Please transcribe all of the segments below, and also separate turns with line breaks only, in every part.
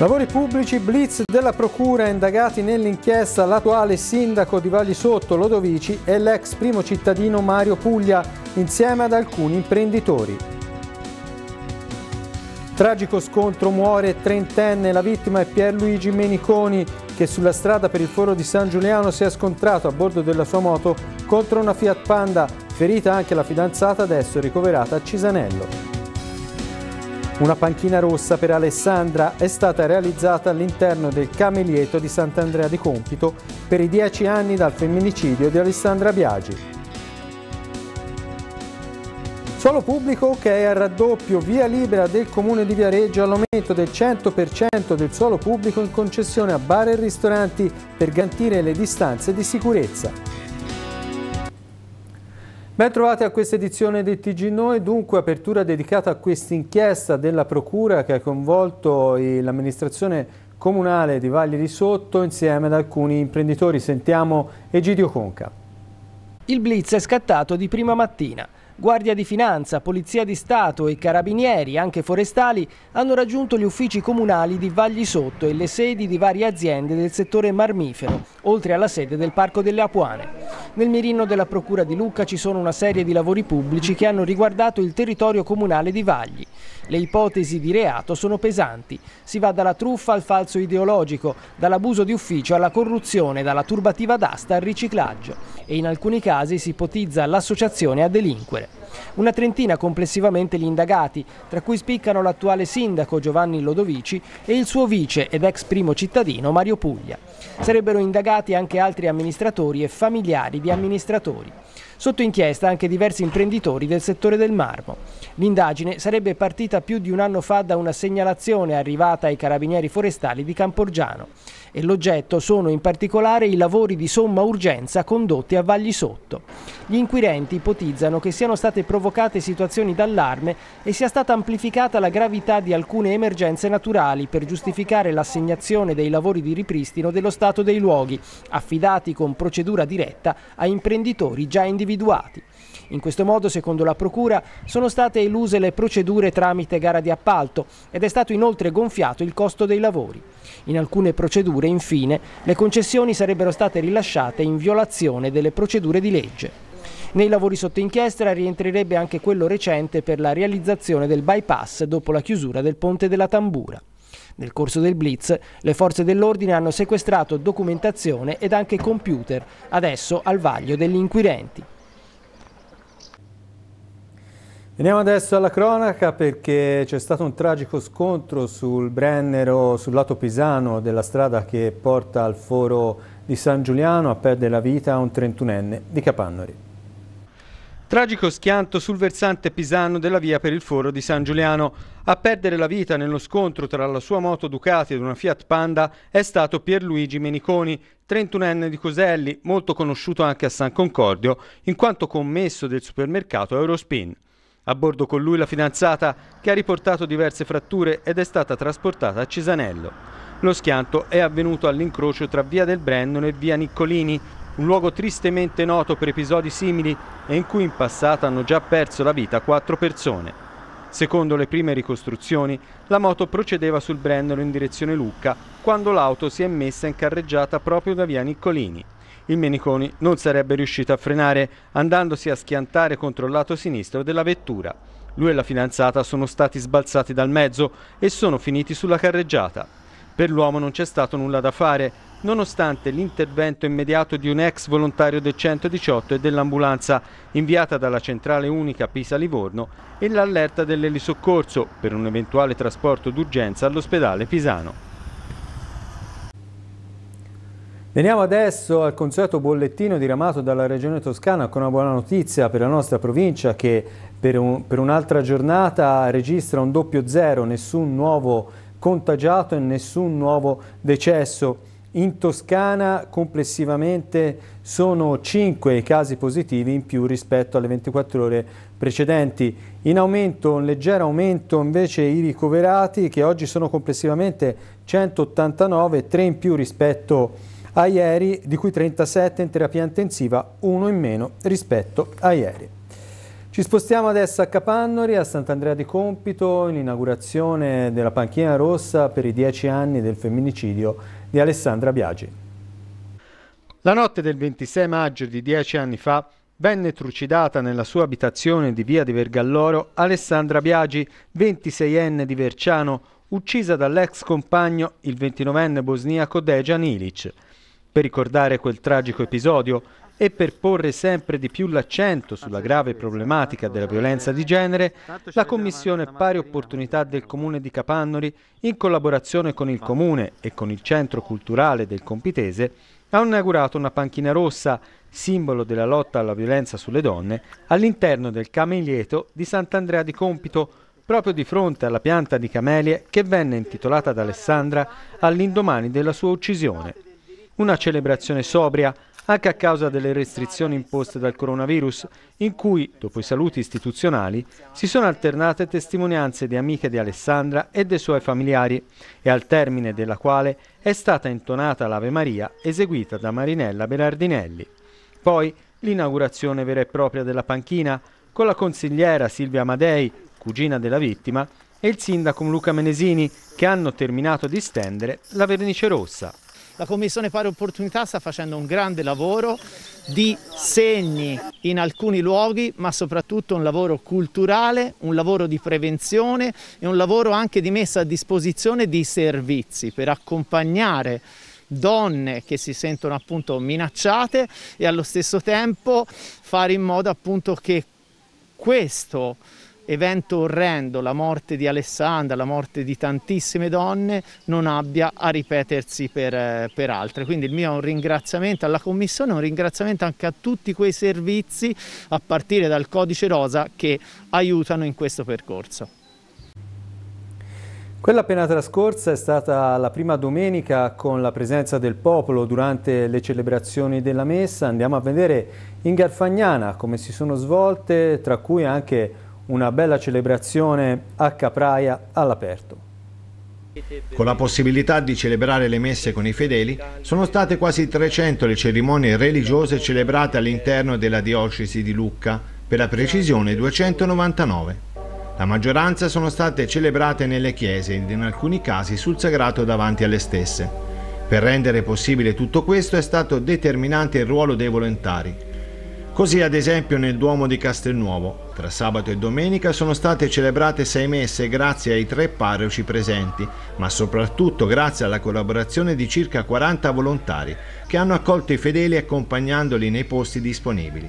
Lavori pubblici, blitz della Procura, indagati nell'inchiesta l'attuale sindaco di Sotto, Lodovici e l'ex primo cittadino Mario Puglia, insieme ad alcuni imprenditori. Tragico scontro muore trentenne, la vittima è Pierluigi Meniconi, che sulla strada per il foro di San Giuliano si è scontrato a bordo della sua moto contro una Fiat Panda, ferita anche la fidanzata adesso ricoverata a Cisanello. Una panchina rossa per Alessandra è stata realizzata all'interno del Camelieto di Sant'Andrea di Compito per i dieci anni dal femminicidio di Alessandra Biagi. Suolo pubblico che è a raddoppio via libera del comune di Viareggio all'aumento del 100% del suolo pubblico in concessione a bar e ristoranti per garantire le distanze di sicurezza. Ben trovati a questa edizione del TG Noi, dunque apertura dedicata a questa inchiesta della Procura che ha coinvolto l'amministrazione comunale di Valli di Sotto insieme ad alcuni imprenditori. Sentiamo Egidio Conca. Il blitz
è scattato di prima mattina. Guardia di Finanza, Polizia di Stato e Carabinieri, anche forestali, hanno raggiunto gli uffici comunali di Vagli Sotto e le sedi di varie aziende del settore marmifero, oltre alla sede del Parco delle Apuane. Nel mirino della Procura di Lucca ci sono una serie di lavori pubblici che hanno riguardato il territorio comunale di Vagli. Le ipotesi di reato sono pesanti. Si va dalla truffa al falso ideologico, dall'abuso di ufficio alla corruzione, dalla turbativa d'asta al riciclaggio e in alcuni casi si ipotizza l'associazione a delinquere. Una trentina complessivamente gli indagati, tra cui spiccano l'attuale sindaco Giovanni Lodovici e il suo vice ed ex primo cittadino Mario Puglia. Sarebbero indagati anche altri amministratori e familiari di amministratori. Sotto inchiesta anche diversi imprenditori del settore del marmo. L'indagine sarebbe partita più di un anno fa da una segnalazione arrivata ai carabinieri forestali di Camporgiano e l'oggetto sono in particolare i lavori di somma urgenza condotti a Vagli Sotto. Gli inquirenti ipotizzano che siano state provocate situazioni d'allarme e sia stata amplificata la gravità di alcune emergenze naturali per giustificare l'assegnazione dei lavori di ripristino dello stato dei luoghi, affidati con procedura diretta a imprenditori già individuati. In questo modo, secondo la Procura, sono state eluse le procedure tramite gara di appalto ed è stato inoltre gonfiato il costo dei lavori. In alcune procedure procedure. Infine, le concessioni sarebbero state rilasciate in violazione delle procedure di legge. Nei lavori sotto inchiesta rientrerebbe anche quello recente per la realizzazione del bypass dopo la chiusura del ponte della Tambura. Nel corso del blitz le forze dell'ordine hanno sequestrato documentazione ed anche computer, adesso al vaglio degli inquirenti.
Veniamo adesso alla cronaca perché c'è stato un tragico scontro sul Brennero, sul lato pisano della strada che porta al foro di San Giuliano a perdere la vita un 31enne di Capannori. Tragico schianto sul versante pisano della via per il foro di San Giuliano. A perdere la vita nello scontro tra la sua moto Ducati ed una Fiat Panda è stato Pierluigi Meniconi, 31enne di Coselli, molto conosciuto anche a San Concordio, in quanto commesso del supermercato Eurospin. A bordo con lui la fidanzata che ha riportato diverse fratture ed è stata trasportata a Cisanello. Lo schianto è avvenuto all'incrocio tra via del Brennone e via Niccolini, un luogo tristemente noto per episodi simili e in cui in passato hanno già perso la vita quattro persone. Secondo le prime ricostruzioni, la moto procedeva sul Brennero in direzione Lucca quando l'auto si è messa in carreggiata proprio da via Niccolini il Meniconi non sarebbe riuscito a frenare andandosi a schiantare contro il lato sinistro della vettura. Lui e la fidanzata sono stati sbalzati dal mezzo e sono finiti sulla carreggiata. Per l'uomo non c'è stato nulla da fare, nonostante l'intervento immediato di un ex volontario del 118 e dell'ambulanza inviata dalla centrale unica Pisa-Livorno e l'allerta dell'elisoccorso per un eventuale trasporto d'urgenza all'ospedale pisano. Veniamo adesso al consueto bollettino diramato dalla Regione Toscana con una buona notizia per la nostra provincia che per, un'altra un giornata registra un doppio zero, nessun nuovo contagiato e nessun nuovo decesso. In Toscana complessivamente sono 5 i casi positivi in più rispetto alle 24 ore precedenti. In aumento, un leggero aumento invece i ricoverati che oggi sono complessivamente 189, 3 in più rispetto a a ieri, di cui 37 in terapia intensiva, uno in meno rispetto a ieri. Ci spostiamo adesso a Capannori, a Sant'Andrea di Compito, in inaugurazione della panchina rossa per i dieci anni del femminicidio di Alessandra Biagi. La notte del 26 maggio di dieci anni fa venne trucidata nella sua abitazione di via di Vergalloro Alessandra Biagi, 26enne di Verciano, uccisa dall'ex compagno, il 29enne bosniaco Dejan Ilic per ricordare quel tragico episodio e per porre sempre di più l'accento sulla grave problematica della violenza di genere, la Commissione Pari Opportunità del Comune di Capannori, in collaborazione con il Comune e con il Centro Culturale del Compitese, ha inaugurato una panchina rossa, simbolo della lotta alla violenza sulle donne, all'interno del Camelieto di Sant'Andrea di Compito, proprio di fronte alla pianta di camelie che venne intitolata ad Alessandra all'indomani della sua uccisione. Una celebrazione sobria anche a causa delle restrizioni imposte dal coronavirus, in cui, dopo i saluti istituzionali, si sono alternate testimonianze di amiche di Alessandra e dei suoi familiari, e al termine della quale è stata intonata l'Ave Maria eseguita da Marinella Berardinelli. Poi l'inaugurazione vera e propria della panchina con la consigliera Silvia Amadei, cugina della vittima, e il sindaco Luca Menesini che hanno terminato di stendere la vernice rossa. La
Commissione Pari Opportunità sta facendo un grande lavoro di segni in alcuni luoghi, ma soprattutto un lavoro culturale, un lavoro di prevenzione e un lavoro anche di messa a disposizione di servizi per accompagnare donne che si sentono appunto minacciate e allo stesso tempo fare in modo appunto che questo evento orrendo, la morte di Alessandra, la morte di tantissime donne, non abbia a ripetersi per, eh, per altre. Quindi il mio è un ringraziamento alla Commissione, un ringraziamento anche a tutti quei servizi, a partire dal Codice Rosa, che aiutano in questo percorso.
Quella appena trascorsa è stata la prima domenica con la presenza del popolo durante le celebrazioni della messa. Andiamo a vedere in Garfagnana come si sono svolte, tra cui anche una bella celebrazione a Capraia
all'aperto. Con la possibilità di celebrare le messe con i fedeli, sono state quasi 300 le cerimonie religiose celebrate all'interno della diocesi di Lucca, per la precisione 299. La maggioranza sono state celebrate nelle chiese ed in alcuni casi sul sagrato davanti alle stesse. Per rendere possibile tutto questo è stato determinante il ruolo dei volontari, Così ad esempio nel Duomo di Castelnuovo, tra sabato e domenica sono state celebrate sei messe grazie ai tre parroci presenti, ma soprattutto grazie alla collaborazione di circa 40 volontari che hanno accolto i fedeli accompagnandoli nei posti disponibili.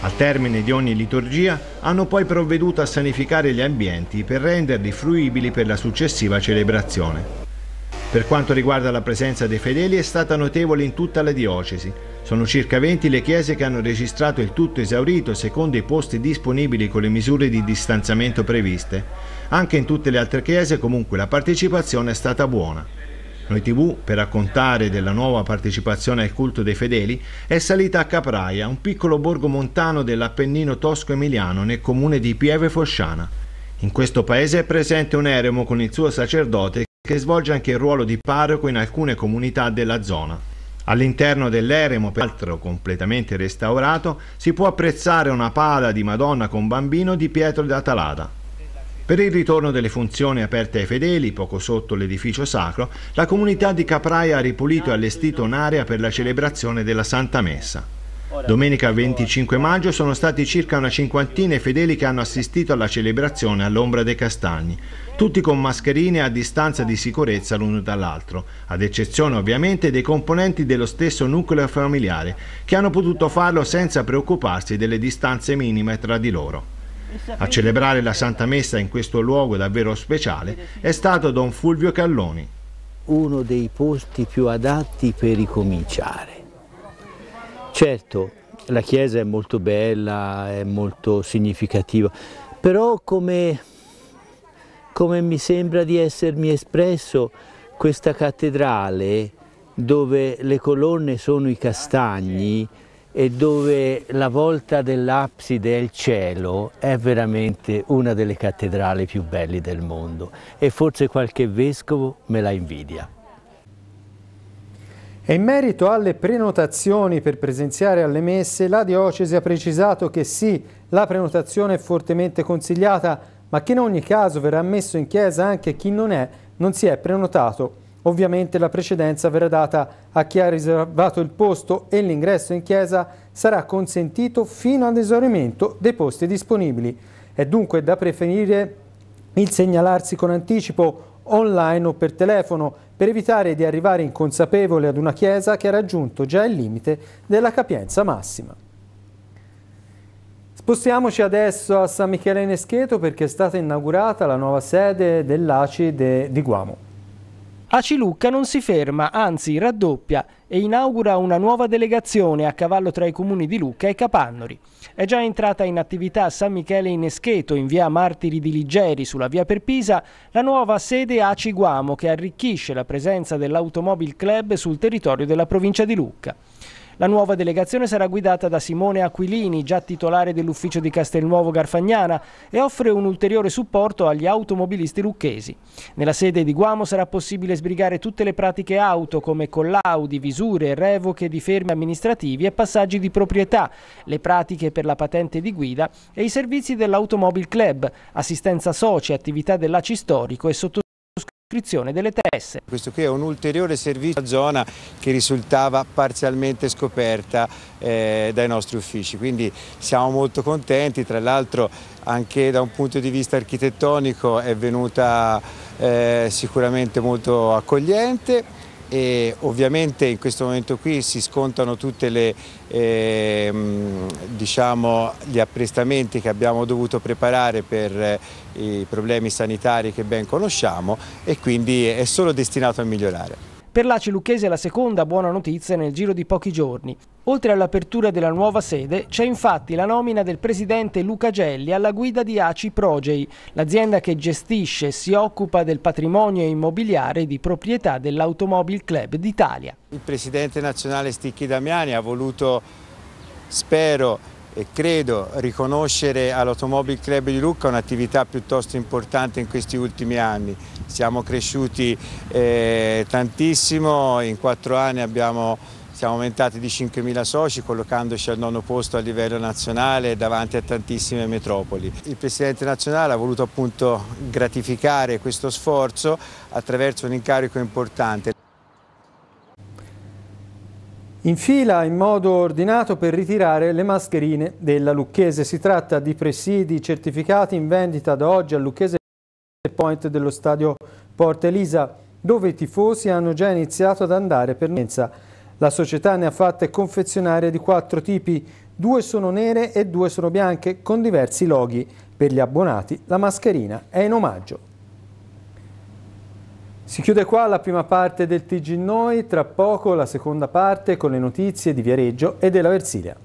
Al termine di ogni liturgia hanno poi provveduto a sanificare gli ambienti per renderli fruibili per la successiva celebrazione. Per quanto riguarda la presenza dei fedeli è stata notevole in tutta la diocesi. Sono circa 20 le chiese che hanno registrato il tutto esaurito secondo i posti disponibili con le misure di distanziamento previste. Anche in tutte le altre chiese comunque la partecipazione è stata buona. Noi TV, per raccontare della nuova partecipazione al culto dei fedeli, è salita a Capraia, un piccolo borgo montano dell'Appennino tosco-emiliano nel comune di Pieve Fosciana. In questo paese è presente un eremo con il suo sacerdote che svolge anche il ruolo di parroco in alcune comunità della zona. All'interno dell'eremo, peraltro completamente restaurato, si può apprezzare una pala di Madonna con bambino di Pietro d'Atalata. Per il ritorno delle funzioni aperte ai fedeli, poco sotto l'edificio sacro, la comunità di Capraia ha ripulito e allestito un'area per la celebrazione della Santa Messa. Domenica 25 maggio sono stati circa una cinquantina i fedeli che hanno assistito alla celebrazione all'ombra dei castagni, tutti con mascherine a distanza di sicurezza l'uno dall'altro, ad eccezione ovviamente dei componenti dello stesso nucleo familiare, che hanno potuto farlo senza preoccuparsi delle distanze minime tra di loro. A celebrare la Santa Messa in questo luogo davvero speciale è stato Don Fulvio Calloni. Uno dei posti più adatti per ricominciare Certo, la chiesa è molto bella, è molto significativa, però come, come mi sembra di essermi espresso, questa cattedrale dove le colonne sono i castagni e dove la volta dell'abside è il cielo è veramente una delle cattedrali più belle del mondo e forse qualche vescovo me la invidia.
E in merito alle prenotazioni per presenziare alle messe, la Diocesi ha precisato che sì, la prenotazione è fortemente consigliata, ma che in ogni caso verrà messo in chiesa anche chi non è, non si è prenotato. Ovviamente la precedenza verrà data a chi ha riservato il posto e l'ingresso in chiesa sarà consentito fino all'esaurimento dei posti disponibili. È dunque da preferire il segnalarsi con anticipo online o per telefono per evitare di arrivare inconsapevole ad una chiesa che ha raggiunto già il limite della capienza massima. Spostiamoci adesso a San Michele Nescheto perché è stata inaugurata la nuova sede dell'ACI de, di Guamo. A Cilucca non si ferma, anzi raddoppia
e inaugura una nuova delegazione a cavallo tra i comuni di Lucca e Capannori. È già entrata in attività a San Michele in Escheto, in via Martiri di Ligeri, sulla via per Pisa, la nuova sede ACI Guamo che arricchisce la presenza dell'Automobile Club sul territorio della provincia di Lucca. La nuova delegazione sarà guidata da Simone Aquilini, già titolare dell'ufficio di Castelnuovo Garfagnana, e offre un ulteriore supporto agli automobilisti lucchesi. Nella sede di Guamo sarà possibile sbrigare tutte le pratiche auto come collaudi, visure, revoche di fermi amministrativi e passaggi di proprietà, le pratiche per la patente di guida e i servizi dell'Automobile Club, assistenza soci, attività dell'ACI storico e sottoscrizione delle tesse.
Questo qui è un ulteriore servizio a zona che risultava parzialmente scoperta eh, dai nostri uffici, quindi siamo molto contenti, tra l'altro anche da un punto di vista architettonico è venuta eh, sicuramente molto accogliente e ovviamente in questo momento qui si scontano tutti eh, diciamo, gli apprestamenti che abbiamo dovuto preparare per eh, i problemi sanitari che ben conosciamo e quindi è solo destinato a migliorare.
Per l'ACI Lucchese è la seconda buona notizia nel giro di pochi giorni. Oltre all'apertura della nuova sede, c'è infatti la nomina del presidente Luca Gelli alla guida di ACI Progei, l'azienda che gestisce e si occupa del patrimonio immobiliare di proprietà dell'Automobile Club d'Italia.
Il presidente nazionale Sticchi Damiani ha voluto, spero, e credo riconoscere all'Automobile Club di Lucca un'attività piuttosto importante in questi ultimi anni siamo cresciuti eh, tantissimo, in quattro anni abbiamo, siamo aumentati di 5.000 soci collocandoci al nono posto a livello nazionale davanti a tantissime metropoli. Il Presidente nazionale ha voluto appunto gratificare questo sforzo attraverso un incarico importante. In
fila in modo ordinato per ritirare le mascherine della Lucchese. Si tratta di presidi certificati in vendita da oggi a Lucchese point dello stadio Porta Elisa, dove i tifosi hanno già iniziato ad andare per mensa. La società ne ha fatte confezionare di quattro tipi, due sono nere e due sono bianche, con diversi loghi. Per gli abbonati la mascherina è in omaggio. Si chiude qua la prima parte del TG Noi, tra poco la seconda parte con le notizie di Viareggio e della Versilia.